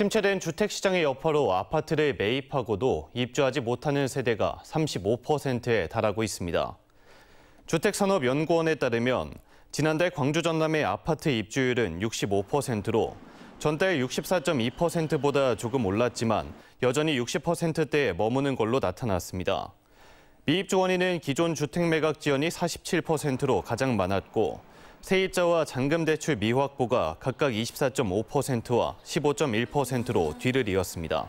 침체된 주택시장의 여파로 아파트를 매입하고도 입주하지 못하는 세대가 35%에 달하고 있습니다. 주택산업연구원에 따르면 지난달 광주 전남의 아파트 입주율은 65%로 전달 64.2%보다 조금 올랐지만 여전히 60%대에 머무는 걸로 나타났습니다. 미입주 원인은 기존 주택 매각 지연이 47%로 가장 많았고 세입자와 잔금대출 미확보가 각각 24.5%와 15.1%로 뒤를 이었습니다.